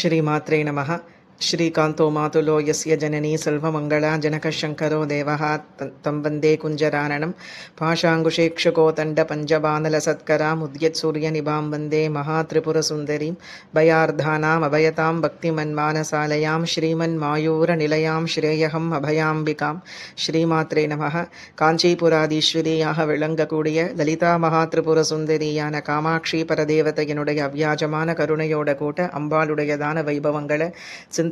శ్రీమాత్రే నమ ശ്രീകാന്തോ മാതുലോ യസ്യ ജനനി സർവമംഗള ജനകശങ്കരോ ദേവ തം വന്ദേ കുഞ്ചരാരണം ഭാഷാങ്കുശേക്ഷകോ തണ്ട സത്കരാം ഉദ്യത് സൂര്യ നിഭാം വന്ദേ മഹാത്രിപുരസുന്ദരീം ഭയാർദ്ധാനാം അഭയതാം ഭക്തിമന്മാനസാലയാം ശ്രീമന്മായൂരനിലയാം ശ്രേയഹം അഭയാംബികാം ശ്രീമാത്രേ നമ കാഞ്ചീപുരാധീശ്വരിയാഹ വിളങ്കക്കൂടിയ ലളിതാ മഹാത്രിപുരസുന്ദരിയാണ് കാമാക്ഷി പരദേവതയുടെ അവ്യാജമാന കരുണയോടെ കൂട്ട് അമ്പാളുടേതാണ് വൈഭവങ്ങളെ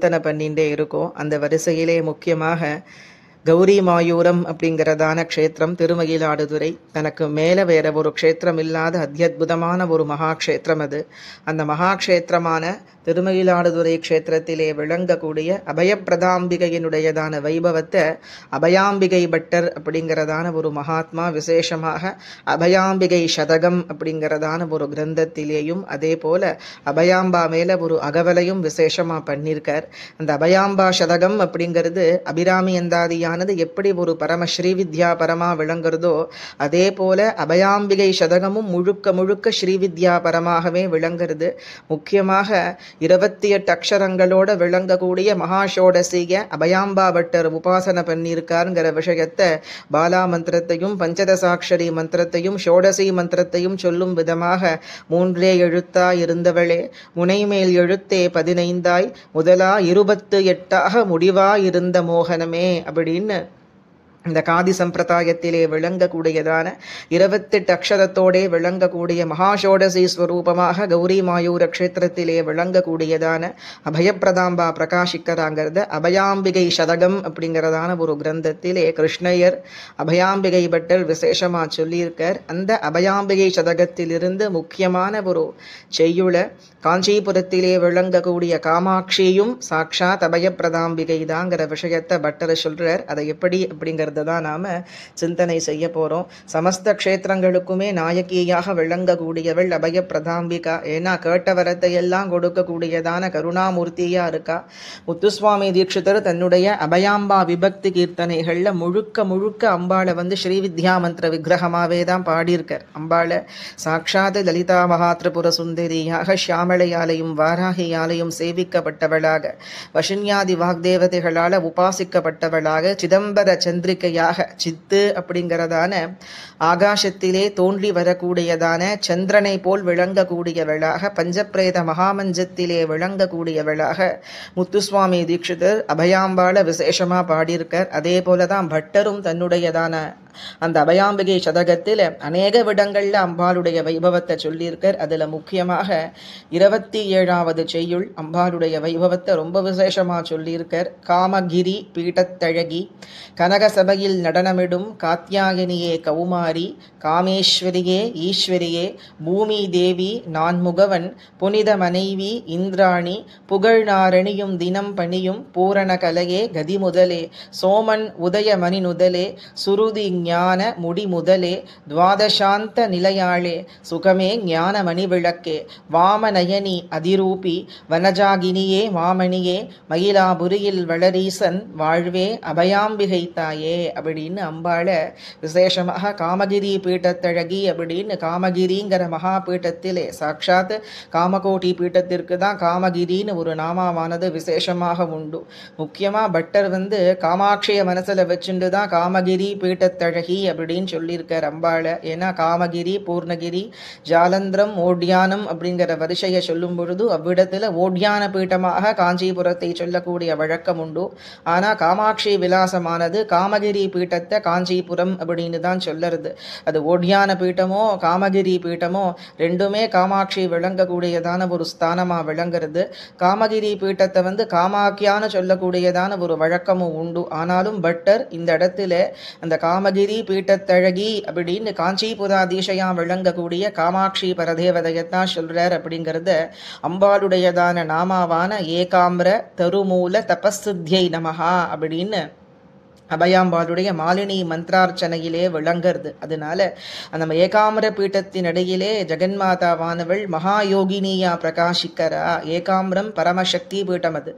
சிந்தனை பண்ணிகிட்டே இருக்கோம் அந்த வரிசையிலே முக்கியமாக கௌரி மாயூரம் அப்படிங்கிறதான க்ஷேத்திரம் திருமயிலாடுதுறை தனக்கு மேலே வேற ஒரு க்ஷேத்திரம் இல்லாத அத்தியுதமான ஒரு மகாக்ஷேத்திரம் அது அந்த மகாக்ஷேத்திரமான திருமயிலாடுதுறை க்ஷேத்திரத்திலே விளங்கக்கூடிய அபயப்பிரதாம்பிகையினுடையதான வைபவத்தை அபயாம்பிகை பட்டர் அப்படிங்கிறதான ஒரு மகாத்மா விசேஷமாக அபயாம்பிகை சதகம் அப்படிங்கிறதான ஒரு கிரந்தத்திலேயும் அதே போல அபயாம்பா மேலே ஒரு அகவலையும் விசேஷமாக பண்ணியிருக்கார் அந்த அபயாம்பா சதகம் அப்படிங்கிறது அபிராமி எந்தாதியா அபிவிருத்தியானது எப்படி ஒரு பரம ஸ்ரீவித்யா பரமா விளங்குறதோ அதே போல அபயாம்பிகை சதகமும் முழுக்க முழுக்க ஸ்ரீவித்யா பரமாகவே விளங்குறது முக்கியமாக இருபத்தி எட்டு அக்ஷரங்களோட விளங்கக்கூடிய மகாஷோடசிய அபயாம்பா பட்டர் உபாசனை பண்ணியிருக்காருங்கிற விஷயத்தை பாலா மந்திரத்தையும் பஞ்சதசாட்சரி மந்திரத்தையும் ஷோடசி மந்திரத்தையும் சொல்லும் விதமாக மூன்றே எழுத்தா இருந்தவளே முனைமேல் எழுத்தே பதினைந்தாய் முதலா இருபத்து எட்டாக முடிவா இருந்த மோகனமே அப்படின்னு பின்னர் இந்த காதி சம்பிரதாயத்திலே விளங்கக்கூடியதான இருபத்தெட்டு அக்ஷரத்தோடே விளங்கக்கூடிய மகாஷோடசி ஸ்வரூபமாக கௌரி மாயூர க்ஷேத்திரத்திலே விளங்கக்கூடியதான அபயப்பிரதாம்பா பிரகாஷிக்கிறாங்கிறத அபயாம்பிகை சதகம் அப்படிங்கிறதான ஒரு கிரந்தத்திலே கிருஷ்ணயர் அபயாம்பிகை பட்டல் விசேஷமாக சொல்லியிருக்கார் அந்த அபயாம்பிகை சதகத்திலிருந்து முக்கியமான ஒரு செய்யுள காஞ்சிபுரத்திலே விளங்கக்கூடிய காமாட்சியும் சாட்சாத் அபயப்பிரதாம்பிகை தாங்கிற விஷயத்தை பட்டர் சொல்றார் அதை எப்படி அப்படிங்கிற அப்படிங்கிறத தான் நாம் சிந்தனை செய்ய போகிறோம் சமஸ்த க்ஷேத்திரங்களுக்குமே நாயகியாக விளங்கக்கூடியவள் அபய பிரதாம்பிகா ஏன்னா கேட்ட வரத்தை எல்லாம் கொடுக்கக்கூடியதான கருணாமூர்த்தியாக இருக்கா முத்துசுவாமி தீட்சிதர் தன்னுடைய அபயாம்பா விபக்தி கீர்த்தனைகளில் முழுக்க முழுக்க அம்பாளை வந்து ஸ்ரீ வித்யா மந்திர விக்கிரகமாகவே தான் பாடியிருக்கார் அம்பாளை சாட்சாத் லலிதா மகாத்ரபுர சுந்தரியாக ஷியாமலையாலையும் வாராகியாலையும் சேவிக்கப்பட்டவளாக வசின்யாதி வாக்தேவதைகளால் உபாசிக்கப்பட்டவளாக சிதம்பர சந்திரிகா எச்சரிக்கையாக சித்து அப்படிங்கிறதான ஆகாசத்திலே தோன்றி வரக்கூடியதான சந்திரனை போல் விளங்கக்கூடியவளாக பஞ்சப்பிரேத மகாமஞ்சத்திலே விளங்கக்கூடியவளாக முத்துசுவாமி தீட்சிதர் அபயாம்பாள விசேஷமாக பாடியிருக்கார் அதே போலதான் பட்டரும் தன்னுடையதான அந்த அபயாம்பிகை சதகத்தில் அநேக விடங்களில் அம்பாளுடைய வைபவத்தை சொல்லியிருக்கார் அதில் முக்கியமாக இருபத்தி ஏழாவது செய்யுள் அம்பாளுடைய வைபவத்தை ரொம்ப விசேஷமாக சொல்லியிருக்கார் காமகிரி பீட்டத்தழகி கனகசபையில் நடனமிடும் காத்தியாகினியே கௌமாரி காமேஸ்வரியே ஈஸ்வரியே பூமி தேவி நான்முகவன் புனித மனைவி இந்திராணி புகழ் நாரணியும் தினம் பணியும் பூரண கலையே கதி முதலே சோமன் உதய மணி நுதலே சுருதி ஞான முடி முதலே துவாதசாந்த நிலையாளே சுகமே ஞான மணிவிளக்கே வாமநயனி அதிரூபி வனஜாகினியே மாமணியே மயிலாபுரியில் வளரீசன் வாழ்வே அபயாம்பிகை தாயே அப்படின்னு அம்பாள விசேஷமாக காமகிரி பீட்டத்தழகி அப்படின்னு காமகிரிங்கிற மகா பீட்டத்திலே சாட்சாத் காமகோட்டி பீட்டத்திற்கு தான் காமகிரின்னு ஒரு நாமாவானது விசேஷமாக உண்டு முக்கியமாக பட்டர் வந்து காமாட்சிய மனசில் வச்சுட்டு தான் காமகிரி பீட்டத்தழகி அழகி அப்படின்னு சொல்லியிருக்க ரம்பாள ஏன்னா காமகிரி பூர்ணகிரி ஜாலந்திரம் ஓட்யானம் அப்படிங்கிற வரிசையை சொல்லும் பொழுது அவ்விடத்தில் ஓட்யான பீட்டமாக காஞ்சிபுரத்தை சொல்லக்கூடிய வழக்கம் உண்டு ஆனால் காமாட்சி விலாசமானது காமகிரி பீட்டத்தை காஞ்சிபுரம் அப்படின்னு தான் சொல்லறது அது ஓட்யான பீட்டமோ காமகிரி பீட்டமோ ரெண்டுமே காமாட்சி விளங்கக்கூடியதான ஒரு ஸ்தானமாக விளங்குறது காமகிரி பீட்டத்தை வந்து காமாக்கியான்னு சொல்லக்கூடியதான ஒரு வழக்கமும் உண்டு ஆனாலும் பட்டர் இந்த இடத்துல அந்த காமகிரி காந்திரி பீட்டத்தழகி அப்படின்னு காஞ்சிபுராதீசையாக விளங்கக்கூடிய காமாட்சி பரதேவதையத்தான் சொல்கிறார் அப்படிங்கிறத அம்பாளுடையதான நாமாவான ஏகாம்ர தருமூல தபஸ்துத்தியை நமகா அப்படின்னு அபயாம்பாளுடைய மாலினி மந்திரார்ச்சனையிலே விளங்கிறது அதனால நம்ம ஏகாமர பீட்டத்தின் இடையிலே ஜெகன்மாதாவானவள் மகாயோகினியா பிரகாஷிக்கரா ஏகாமரம் பரமசக்தி பீட்டம் அது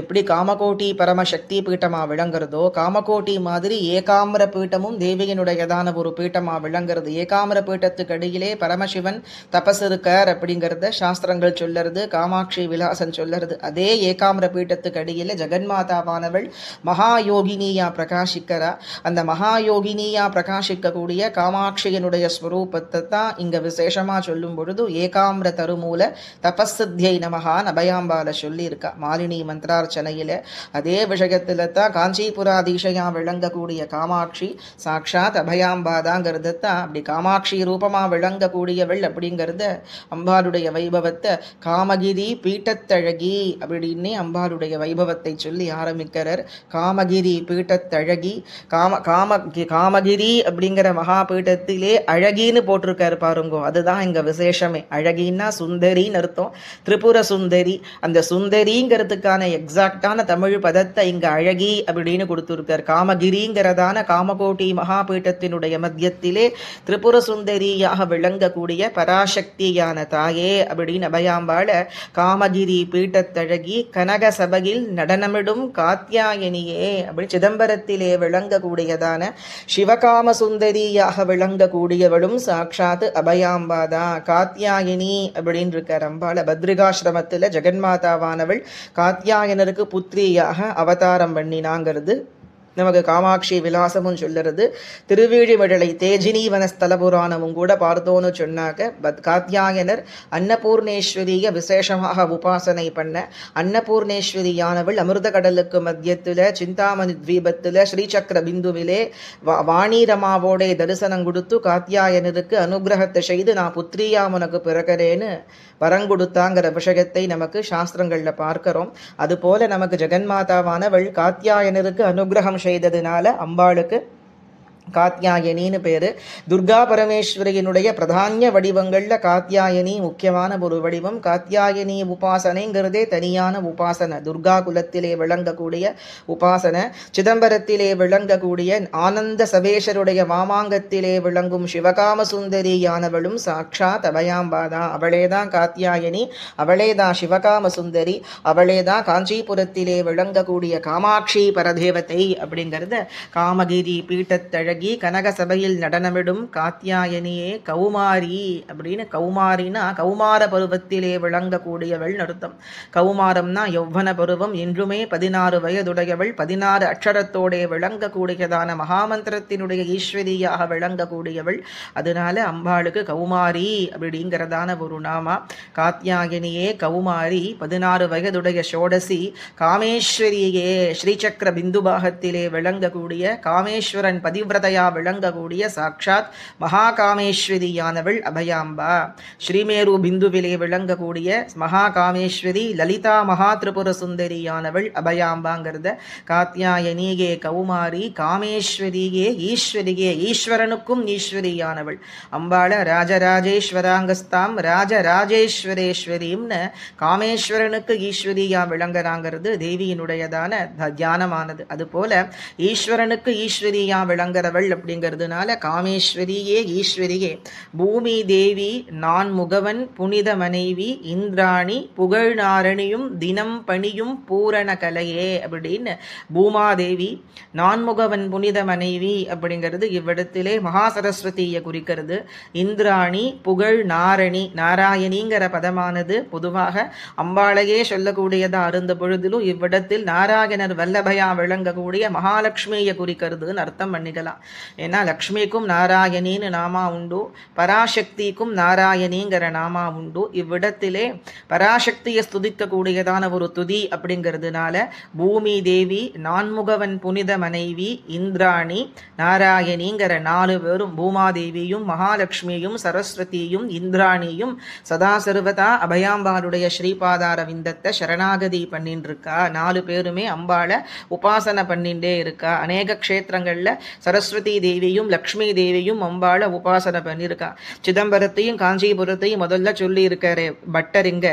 எப்படி காமகோட்டி பரமசக்தி பீட்டமா விளங்குறதோ காமகோட்டி மாதிரி ஏகாமர பீட்டமும் தேவியனுடையதான ஒரு பீட்டமா விளங்குறது ஏகாமர பீட்டத்துக்கு இடையிலே பரமசிவன் தபஸ் இருக்கார் அப்படிங்கிறத சாஸ்திரங்கள் சொல்லறது காமாட்சி விலாசன் சொல்லறது அதே ஏகாமர பீட்டத்துக்கு இடையிலே ஜெகன்மாதாவானவள் மகாயோகினியா பிரகா பிரகாஷிக்கிறா அந்த மகாயோகினியாக பிரகாஷிக்கக்கூடிய காமாட்சியனுடைய ஸ்வரூபத்தை தான் இங்கே விசேஷமாக சொல்லும் பொழுது ஏகாம்பிர தருமூல தபஸ்தியை நமகான் அபயாம்பால சொல்லியிருக்கா மாலினி மந்திரார்ச்சனையில் அதே விஷயத்தில் தான் காஞ்சிபுராதீஷையாக விளங்கக்கூடிய காமாட்சி சாட்சாத் அபயாம்பாதாங்கிறது தான் அப்படி காமாட்சி ரூபமாக விளங்கக்கூடியவள் அப்படிங்கிறத அம்பாளுடைய வைபவத்தை காமகிரி பீட்டத்தழகி அப்படின்னு அம்பாளுடைய வைபவத்தை சொல்லி ஆரம்பிக்கிறார் காமகிரி பீட்டத்தழகி அழகி காம காம காமகிரி அப்படிங்கிற மகாபீட்டத்திலே அழகின்னு போட்டிருக்காரு பாருங்கோ அதுதான் இங்கே விசேஷமே அழகின்னா சுந்தரின்னு அர்த்தம் திரிபுர சுந்தரி அந்த சுந்தரிங்கிறதுக்கான எக்ஸாக்டான தமிழ் பதத்தை இங்கே அழகி அப்படின்னு கொடுத்துருக்கார் காமகிரிங்கிறதான காமகோட்டி மகாபீட்டத்தினுடைய மத்தியத்திலே திரிபுர சுந்தரியாக விளங்கக்கூடிய பராசக்தியான தாயே அப்படின்னு அபயாம்பாள காமகிரி பீட்டத்தழகி கனக சபையில் நடனமிடும் காத்தியாயனியே அப்படி சிதம்பரத்தில் உலகிலே விளங்கக்கூடியதான சிவகாம சுந்தரியாக விளங்கக்கூடியவளும் சாட்சாத் அபயாம்பாதா காத்தியாயினி அப்படின்னு இருக்க ரம்பால பத்ரிகாசிரமத்தில் ஜெகன்மாதாவானவள் காத்தியாயனருக்கு புத்திரியாக அவதாரம் பண்ணினாங்கிறது நமக்கு காமாட்சி விலாசமும் சொல்லுறது திருவீழிமிழலை தேஜினி புராணமும் கூட பார்த்தோன்னு சொன்னாக்க பத் காத்தியாயனர் அன்னபூர்ணேஸ்வரிய விசேஷமாக உபாசனை பண்ண அன்னபூர்ணேஸ்வரியானவள் அமிர்த கடலுக்கு மத்தியத்தில் சிந்தாமணி தீபத்தில் ஸ்ரீசக்கர பிந்துவிலே வா வாணிரமாவோடே தரிசனம் கொடுத்து காத்தியாயனருக்கு அனுகிரகத்தை செய்து நான் புத்திரியா உனக்கு பிறக்கிறேன்னு வரம் கொடுத்தாங்கிற விஷயத்தை நமக்கு சாஸ்திரங்களில் பார்க்கிறோம் அதுபோல நமக்கு ஜெகன்மாதாவானவள் காத்தியாயனருக்கு அனுகிரகம் செய்ததுனால அம்பாளுக்கு காத்யாயனின்னு பேர் துர்கா பரமேஸ்வரியினுடைய பிரதானிய வடிவங்களில் காத்யாயனி முக்கியமான ஒரு வடிவம் காத்யாயனி உபாசனைங்கிறதே தனியான உபாசனை துர்கா குலத்திலே விளங்கக்கூடிய உபாசனை சிதம்பரத்திலே விளங்கக்கூடிய ஆனந்த சவேஷருடைய மாமாங்கத்திலே விளங்கும் சிவகாம சுந்தரியானவளும் சாட்சா தபயாம்பாதா அவளேதான் காத்யாயனி அவளேதான் சிவகாம சுந்தரி அவளேதான் காஞ்சிபுரத்திலே விளங்கக்கூடிய காமாட்சி பரதேவத்தை அப்படிங்கிறத காமகிரி பீட்டத்தழ அழகி சபையில் நடனமிடும் காத்தியாயனியே கௌமாரி அப்படின்னு கௌமாரினா கௌமார பருவத்திலே விளங்கக்கூடியவள் நிறுத்தம் கௌமாரம்னா யௌவன பருவம் என்றுமே பதினாறு வயதுடையவள் பதினாறு அக்ஷரத்தோடே விளங்கக்கூடியதான மகாமந்திரத்தினுடைய ஈஸ்வரியாக விளங்கக்கூடியவள் அதனால அம்பாளுக்கு கௌமாரி அப்படிங்கிறதான ஒரு நாமா காத்தியாயனியே கௌமாரி பதினாறு வயதுடைய சோடசி காமேஸ்வரியே ஸ்ரீசக்கர பிந்துபாகத்திலே விளங்கக்கூடிய காமேஸ்வரன் பதிவிரத தேவதையா விளங்கக்கூடிய சாட்சாத் மகாகாமேஸ்வரியானவள் அபயாம்பா ஸ்ரீமேரு பிந்துவிலே விளங்கக்கூடிய மகாகாமேஸ்வரி லலிதா மகா திரிபுர சுந்தரியானவள் அபயாம்பாங்கிறத காத்தியாயனிகே கௌமாரி காமேஸ்வரியே ஈஸ்வரியே ஈஸ்வரனுக்கும் ஈஸ்வரியானவள் அம்பாள ராஜராஜேஸ்வராங்கஸ்தாம் ராஜராஜேஸ்வரேஸ்வரிம்னு காமேஸ்வரனுக்கு ஈஸ்வரியா விளங்குறாங்கிறது தேவியினுடையதான தியானமானது அதுபோல ஈஸ்வரனுக்கு ஈஸ்வரியா விளங்குறவள் அவள் அப்படிங்கிறதுனால காமேஸ்வரியே ஈஸ்வரியே பூமி தேவி நான் முகவன் புனித மனைவி இந்திராணி புகழ் நாரணியும் தினம் பணியும் பூரண கலையே அப்படின்னு பூமாதேவி நான் முகவன் புனித மனைவி அப்படிங்கிறது இவ்விடத்திலே மகா சரஸ்வதியை குறிக்கிறது இந்திராணி புகழ் நாரணி நாராயணிங்கிற பதமானது பொதுவாக அம்பாளையே சொல்லக்கூடியதா இருந்த பொழுதிலும் இவ்விடத்தில் நாராயணர் வல்லபயா விளங்கக்கூடிய மகாலட்சுமியை குறிக்கிறதுன்னு அர்த்தம் பண்ணிக்கலாம் ஏன்னா லக்ஷ்மிக்கும் நாராயணின்னு நாமா உண்டு பராசக்திக்கும் நாராயணிங்கிற நாமா உண்டு இவ்விடத்திலே பராசக்தியை ஸ்துதிக்கக்கூடியதான ஒரு துதி அப்படிங்கிறதுனால பூமி தேவி நான்முகவன் புனித மனைவி இந்திராணி நாராயணிங்கிற நாலு பேரும் பூமாதேவியும் மகாலட்சுமியும் சரஸ்வதியும் இந்திராணியும் சதா சர்வதா அபயாம்பாளுடைய ஸ்ரீபாதார விந்தத்தை சரணாகதி பண்ணிட்டு இருக்கா நாலு பேருமே அம்பாளை உபாசனை பண்ணிண்டே இருக்கா அநேக கஷேத்திரங்களில் சரஸ் சரஸ்வதி தேவியும் லக்ஷ்மி தேவியும் அம்பாளை உபாசனை பண்ணியிருக்கா சிதம்பரத்தையும் காஞ்சிபுரத்தையும் முதல்ல சொல்லியிருக்காரு பட்டர் இங்கே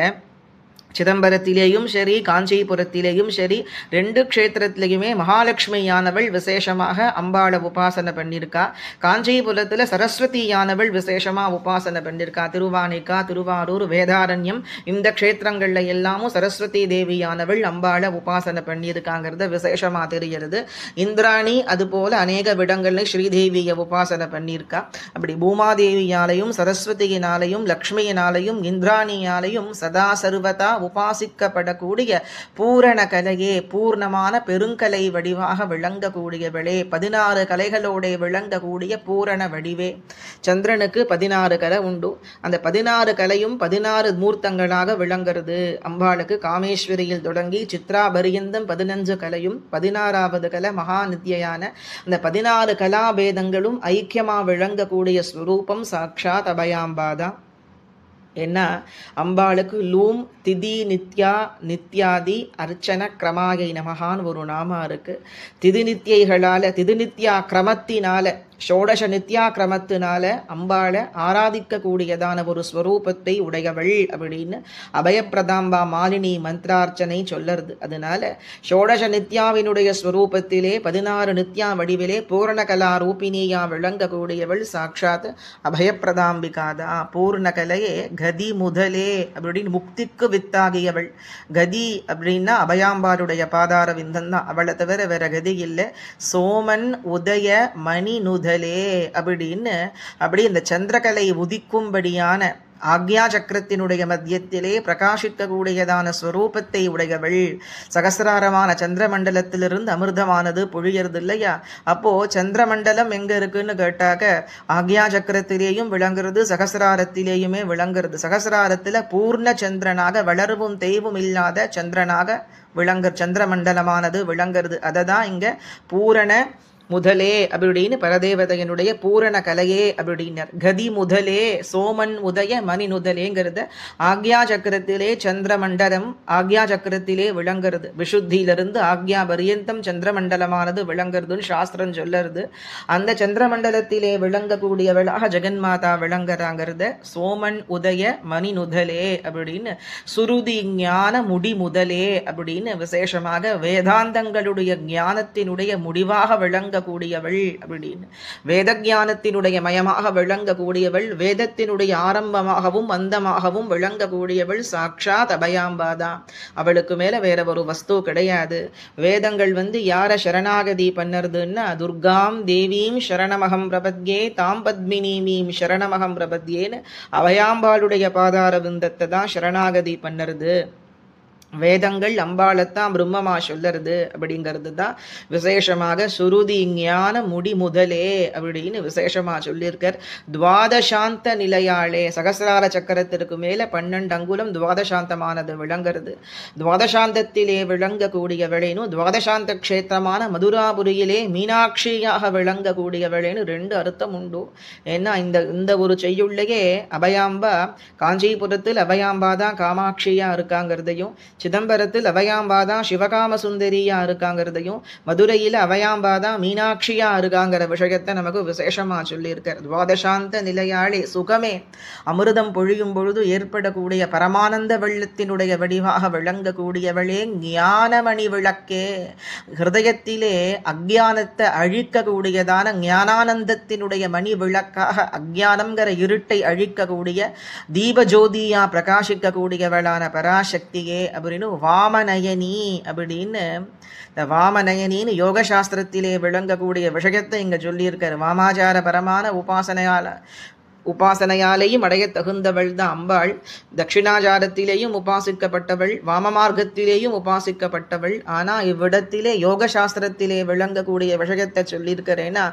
சிதம்பரத்திலேயும் சரி காஞ்சிபுரத்திலேயும் சரி ரெண்டு க்ஷேத்திரத்திலையுமே மகாலட்சுமியானவள் விசேஷமாக அம்பாளை உபாசனை பண்ணியிருக்கா காஞ்சிபுரத்தில் சரஸ்வதியானவள் விசேஷமாக உபாசனை பண்ணியிருக்கா திருவானைக்கா திருவாரூர் வேதாரண்யம் இந்த க்ஷேத்திரங்களில் எல்லாமும் சரஸ்வதி தேவியானவள் அம்பாளை உபாசனை பண்ணியிருக்காங்கிறத விசேஷமாக தெரிகிறது இந்திராணி அதுபோல் அநேக விடங்களில் ஸ்ரீதேவியை உபாசனை பண்ணியிருக்கா அப்படி பூமாதேவியாலையும் சரஸ்வதியினாலையும் லக்ஷ்மியினாலையும் இந்திராணியாலையும் சதா சர்வதா உபாசிக்கப்படக்கூடிய பூரண கலையே பூர்ணமான பெருங்கலை வடிவாக விளங்கக்கூடிய விளே பதினாறு கலைகளோட விளங்கக்கூடிய பூரண வடிவே சந்திரனுக்கு பதினாறு கலை உண்டு அந்த பதினாறு கலையும் பதினாறு மூர்த்தங்களாக விளங்குறது அம்பாளுக்கு காமேஸ்வரியில் தொடங்கி சித்ரா பரியந்தம் பதினஞ்சு கலையும் பதினாறாவது கலை மகாநித்தியான அந்த பதினாறு கலாபேதங்களும் ஐக்கியமாக விளங்கக்கூடிய ஸ்வரூபம் சாட்சாத் அபயாம்பாதான் ஏன்னா அம்பாளுக்கு லூம் திதி நித்யா நித்யாதி அர்ச்சன கிரமாயை நமகான்னு ஒரு நாமா இருக்குது திதி நித்தியைகளால் திதி நித்யா கிரமத்தினால ஷோடச நித்யாக்கிரமத்தினால அம்பாளை ஆராதிக்கக்கூடியதான ஒரு ஸ்வரூபத்தை உடையவள் அப்படின்னு அபயப்பிரதாம்பா மாலினி மந்திரார்ச்சனை சொல்லறது அதனால ஷோடச நித்யாவினுடைய ஸ்வரூபத்திலே பதினாறு நித்யா வடிவிலே பூர்ணகலா ரூபினியா விளங்கக்கூடியவள் சாட்சாத் அபயப்பிரதாம்பிகாதா பூர்ணகலையே கதி முதலே அப்படின்னு முக்திக்கு வித்தாகியவள் கதி அப்படின்னா அபயாம்பாருடைய பாதார விந்தந்தான் தான் அவளை தவிர வேற கதி இல்லை சோமன் உதய மணி நுத முதலே அப்படின்னு அப்படி இந்த சந்திரகலை உதிக்கும்படியான ஆக்யா சக்கரத்தினுடைய மத்தியத்திலே பிரகாசிக்கக்கூடியதான ஸ்வரூபத்தை உடையவள் சகசிராரமான சந்திரமண்டலத்திலிருந்து அமிர்தமானது பொழியறது இல்லையா அப்போ சந்திரமண்டலம் எங்க இருக்குன்னு கேட்டாக்க ஆக்யா சக்கரத்திலேயும் விளங்குறது சகசிராரத்திலேயுமே விளங்குறது சகசிராரத்தில் பூர்ண சந்திரனாக வளர்வும் தெய்வும் இல்லாத சந்திரனாக விளங்கு சந்திரமண்டலமானது விளங்குறது அதை தான் இங்கே பூரண முதலே அப்படின்னு பரதேவதையனுடைய பூரண கலையே அப்படின்னார் கதி முதலே சோமன் உதய மணி முதலேங்கிறது ஆக்யா சக்கரத்திலே சந்திரமண்டலம் ஆக்யா சக்கரத்திலே விளங்குறது விஷுத்தியிலிருந்து ஆக்யா பரியந்தம் சந்திரமண்டலமானது விளங்குறதுன்னு சாஸ்திரம் சொல்லறது அந்த சந்திரமண்டலத்திலே விளங்கக்கூடியவளாக ஜெகன்மாதா விளங்குறாங்கிறத சோமன் உதய மணி நுதலே அப்படின்னு சுருதி ஞான முடி முதலே அப்படின்னு விசேஷமாக வேதாந்தங்களுடைய ஞானத்தினுடைய முடிவாக விளங்க விளங்கக்கூடியவள் அப்படின்னு வேத ஜானத்தினுடைய மயமாக விளங்கக்கூடியவள் வேதத்தினுடைய ஆரம்பமாகவும் அந்தமாகவும் விளங்கக்கூடியவள் சாக்ஷா தபயாம்பாதா அவளுக்கு மேல வேற ஒரு வஸ்து கிடையாது வேதங்கள் வந்து யார சரணாகதி பண்ணறதுன்னா துர்காம் தேவீம் சரணமகம் பிரபத்யே தாம் பத்மினீமீம் சரணமகம் பிரபத்யேன்னு அபயாம்பாளுடைய பாதார விந்தத்தை தான் சரணாகதி பண்ணறது வேதங்கள் அம்பாளத்தான் பிரம்மமா சொல்லுறது அப்படிங்கிறது தான் விசேஷமாக சுருதி ஞான முடி முதலே அப்படின்னு விசேஷமாக சொல்லியிருக்கார் துவாதசாந்த நிலையாளே சகசிரார சக்கரத்திற்கு மேலே பன்னெண்டு அங்குலம் துவாதசாந்தமானது விளங்குறது துவாதசாந்தத்திலே விளங்கக்கூடிய விளைனும் துவாதசாந்த க்ஷேத்திரமான மதுராபுரியிலே மீனாட்சியாக விளங்கக்கூடிய வேளைன்னு ரெண்டு அர்த்தம் உண்டு ஏன்னா இந்த இந்த ஒரு செய்யுள்ளையே அபயாம்பா காஞ்சிபுரத்தில் அபயாம்பா தான் காமாட்சியாக இருக்காங்கிறதையும் சிதம்பரத்தில் அவையாம்பாதா சிவகாமசுந்தரியா இருக்காங்கிறதையும் மதுரையில் அவையாம்பாதா மீனாட்சியா இருக்காங்கிற விஷயத்தை நமக்கு விசேஷமாக சொல்லியிருக்கார் துவாதசாந்த நிலையாளே சுகமே அமிர்தம் பொழியும் பொழுது ஏற்படக்கூடிய பரமானந்த வெள்ளத்தினுடைய வடிவாக விளங்கக்கூடியவளே ஞானமணி விளக்கே ஹிருதயத்திலே அக்ஞானத்தை அழிக்கக்கூடியதான ஞானானந்தத்தினுடைய மணி விளக்காக அக்ஞானம்ங்கிற இருட்டை அழிக்கக்கூடிய தீபஜோதியா பிரகாசிக்கக்கூடியவளான பராசக்தியே அப்படின்னு வாமநயனி அப்படின்னு இந்த வாமநயனின்னு யோக சாஸ்திரத்திலே விளங்கக்கூடிய விஷயத்தை இங்கே சொல்லியிருக்கார் வாமாச்சாரபரமான உபாசனையால் உபாசனையாலேயும் அடைய தகுந்தவள் தான் அம்பாள் தட்சிணாச்சாரத்திலேயும் உபாசிக்கப்பட்டவள் வாம மார்க்கத்திலேயும் உபாசிக்கப்பட்டவள் ஆனால் இவ்விடத்திலே யோக சாஸ்திரத்திலே விளங்கக்கூடிய விஷயத்தை சொல்லியிருக்கிறேன்னா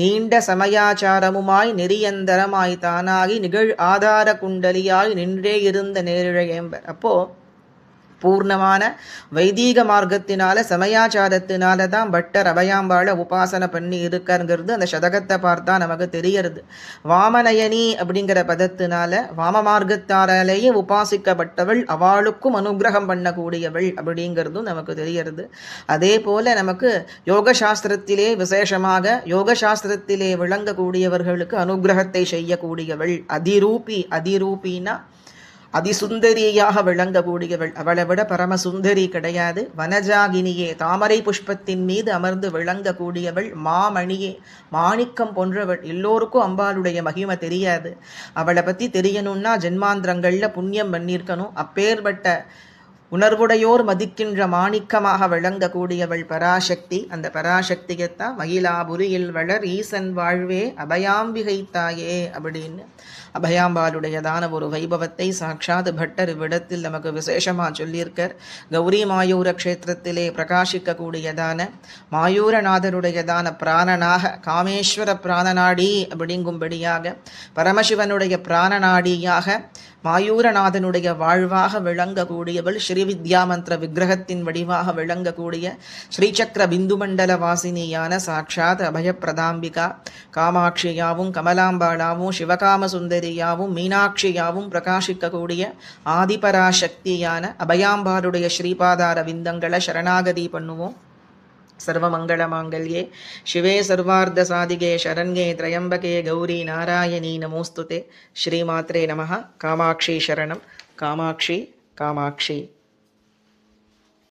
நீண்ட சமயாச்சாரமுமாய் நெறியந்தரமாய் தானாகி நிகழ் ஆதார குண்டலியாய் நின்றே இருந்த நேரிழையம்பர் அப்போது பூர்ணமான வைதீக மார்க்கத்தினால சமயாச்சாரத்தினால தான் பட்டர் அபயாம்பாளை உபாசனை பண்ணி இருக்காருங்கிறது அந்த சதகத்தை பார்த்தா நமக்கு தெரியறது வாமநயனி அப்படிங்கிற பதத்தினால வாம மார்க்கத்தாராலேயே உபாசிக்கப்பட்டவள் அவளுக்கும் அனுகிரகம் பண்ணக்கூடியவள் அப்படிங்கிறதும் நமக்கு தெரியறது அதே போல நமக்கு யோகசாஸ்திரத்திலே விசேஷமாக யோகசாஸ்திரத்திலே விளங்கக்கூடியவர்களுக்கு அனுகிரகத்தை செய்யக்கூடியவள் அதிரூபி அதிரூபின்னா அதிசுந்தரியாக விளங்கக்கூடியவள் அவளை விட பரமசுந்தரி கிடையாது வனஜாகினியே தாமரை புஷ்பத்தின் மீது அமர்ந்து விளங்கக்கூடியவள் மாமணியே மாணிக்கம் போன்றவள் எல்லோருக்கும் அம்பாளுடைய மகிமை தெரியாது அவளை பற்றி தெரியணும்னா ஜென்மாந்திரங்களில் புண்ணியம் பண்ணியிருக்கணும் அப்பேற்பட்ட உணர்வுடையோர் மதிக்கின்ற மாணிக்கமாக விளங்கக்கூடியவள் பராசக்தி அந்த பராசக்தியைத்தான் மயிலாபுரியில் வளர் ஈசன் வாழ்வே அபயாம்பிகை தாயே அப்படின்னு அபயாம்பாளுடையதான ஒரு வைபவத்தை சாட்சாத் பட்டர் இவ்விடத்தில் நமக்கு விசேஷமாக சொல்லியிருக்கார் கௌரி மாயூர க்ஷேத்திரத்திலே பிரகாசிக்கக்கூடியதான மாயூரநாதருடையதான பிராணனாக காமேஸ்வர பிராணநாடி அப்படிங்கும்படியாக பரமசிவனுடைய பிராணநாடியாக மாயூரநாதனுடைய வாழ்வாக விளங்கக்கூடியவள் ஸ்ரீ வித்யாமந்திர விக்கிரகத்தின் வடிவாக விளங்கக்கூடிய ஸ்ரீசக்கர பிந்து மண்டல வாசினியான சாட்சாத் அபயப்பிரதாம்பிகா காமாட்சியாவும் கமலாம்பாளாவும் சிவகாம சுந்தரியாவும் மீனாட்சியாவும் பிரகாசிக்கக்கூடிய ஆதிபராசக்தியான அபயாம்பாளுடைய ஸ்ரீபாதார விந்தங்களை சரணாகதி பண்ணுவோம் सर्वमङ्गलमाङ्गल्ये शिवे सर्वार्धसादिगे शरण्ये त्र्यम्बके गौरी नारायणी नमोस्तुते श्रीमात्रे नमः कामाक्षी शरणं कामाक्षी कामाक्षी